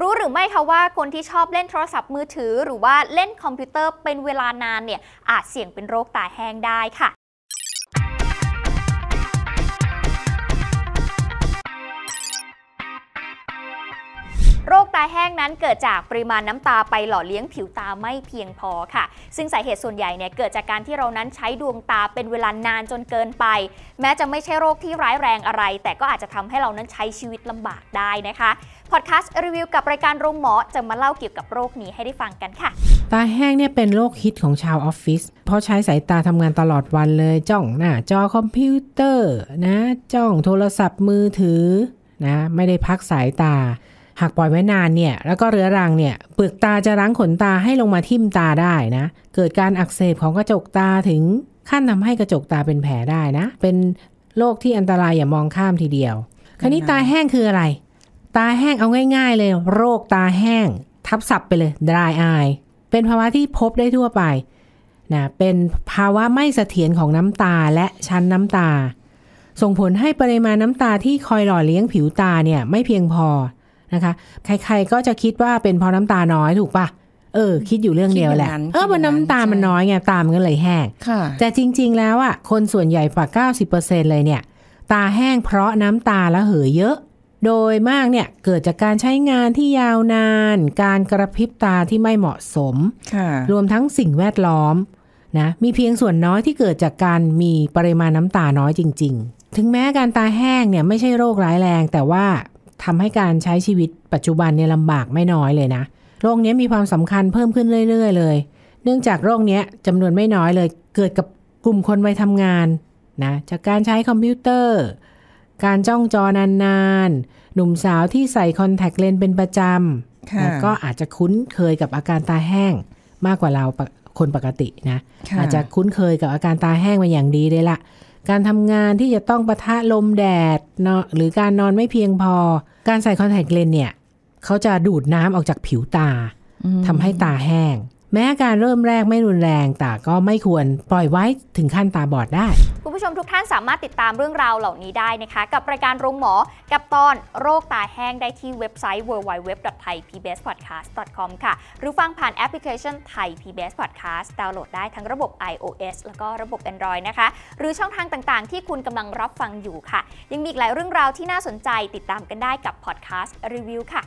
รู้หรือไม่คะว่าคนที่ชอบเล่นโทรศัพท์มือถือ หรือว่าเล่นคอมพิวเตอร์เป็นเวลานานเนี่ย อาจเสี่ยงเป็นโรคตาแห้งได้ค่ะาแห้งนั้นเกิดจากปริมาณน้ำตาไปหล่อเลี้ยงผิวตาไม่เพียงพอค่ะ ซึ่งสาเหตุส่วนใหญ่เนี่ยเกิดจากการที่เรานั้นใช้ดวงตาเป็นเวลานานจนเกินไป แม้จะไม่ใช่โรคที่ร้ายแรงอะไร แต่ก็อาจจะทำให้เรานั้นใช้ชีวิตลำบากได้นะคะพอดแคสต์รีวิวกับรายการโรงหมอจะมาเล่าเกี่ยวกับโรคนี้ให้ได้ฟังกันค่ะ ตาแห้งเนี่ยเป็นโรคฮิตของชาวออฟฟิศเพราะใช้สายตาทำงานตลอดวันเลยจ้องหน้าจอคอมพิวเตอร์ นะจ้องโทรศัพท์มือถือนะไม่ได้พักสายตาหากปล่อยไว้นานเนี่ย แล้วก็เรื้อรังเนี่ยเปลือกตาจะรั้งขนตาให้ลงมาทิ่มตาได้นะ เกิดการอักเสบของกระจกตาถึงขั้นทำให้กระจกตาเป็นแผลได้นะ เป็นโรคที่อันตรายอย่ามองข้ามทีเดียว คราวนี้ตาแห้งคืออะไร ตาแห้งเอาง่าย ๆ เลย โรคตาแห้ง ทับศัพท์ไปเลย dry eye เป็นภาวะที่พบได้ทั่วไปนะเป็นภาวะไม่เสถียรของน้ำตาและชั้นน้ำตา ส่งผลให้ปริมาณน้ำตาที่คอยหล่อเลี้ยงผิวตาเนี่ยไม่เพียงพอนะคะใครๆก็จะคิดว่าเป็นเพราะน้ำตาน้อยถูกปะเออ คิดอยู่เรื่องเดียวแหละ เออมันน้ำตามันน้อยไง ตามันก็เลยแห้งแต่จริง ๆแล้วอ่ะคนส่วนใหญ่กว่า 90%เเลยเนี่ย ตาแห้งเพราะน้ำตาละเหยเยอะ โดยมากเนี่ย เกิดจากการใช้งานที่ยาวนาน การกระพริบตาที่ไม่เหมาะสม รวมทั้งสิ่งแวดล้อมนะมีเพียงส่วนน้อยที่เกิดจากการมีปริมาณน้ำตาน้อยจริง ๆ ถึงแม้การตาแห้งเนี่ยไม่ใช่โรคร้ายแรงแต่ว่าทำให้การใช้ชีวิตปัจจุบันเนี่ยลำบากไม่น้อยเลยนะ โรคนี้มีความสำคัญเพิ่มขึ้นเรื่อยๆ เลย เนื่องจากโรคนี้จำนวนไม่น้อยเลย เกิดกับกลุ่มคนวัยทำงานนะจากการใช้คอมพิวเตอร์ การจ้องจอนานๆ หนุ่มสาวที่ใส่คอนแทคเลนส์เป็นประจำแล้วก็อาจจะคุ้นเคยกับอาการตาแห้งมากกว่าเราคนปกติ นะ อาจจะคุ้นเคยกับอาการตาแห้งมาอย่างดีเลยละการทำงานที่จะต้องประทะลมแดดเนาะหรือการนอนไม่เพียงพอ การใส่คอนแทคเลนส์เนี่ยเขาจะดูดน้ำออกจากผิวตาทำให้ตาแห้งแม้การเริ่มแรกไม่รุนแรง แต่ก็ไม่ควรปล่อยไว้ถึงขั้นตาบอดได้ คุณผู้ชมทุกท่านสามารถติดตามเรื่องราวเหล่านี้ได้นะคะ กับรายการโรงหมอกับตอนโรคตาแห้งได้ที่เว็บไซต์ www.thaipbspodcast.com ค่ะ หรือฟังผ่านแอปพลิเคชัน Thai PBS Podcast ดาวน์โหลดได้ทั้งระบบ iOS แล้วก็ระบบ Android นะคะ หรือช่องทางต่าง ๆ ที่คุณกำลังรับฟังอยู่ค่ะ ยังมีอีกหลายเรื่องราวที่น่าสนใจติดตามกันได้กับ Podcast Review ค่ะ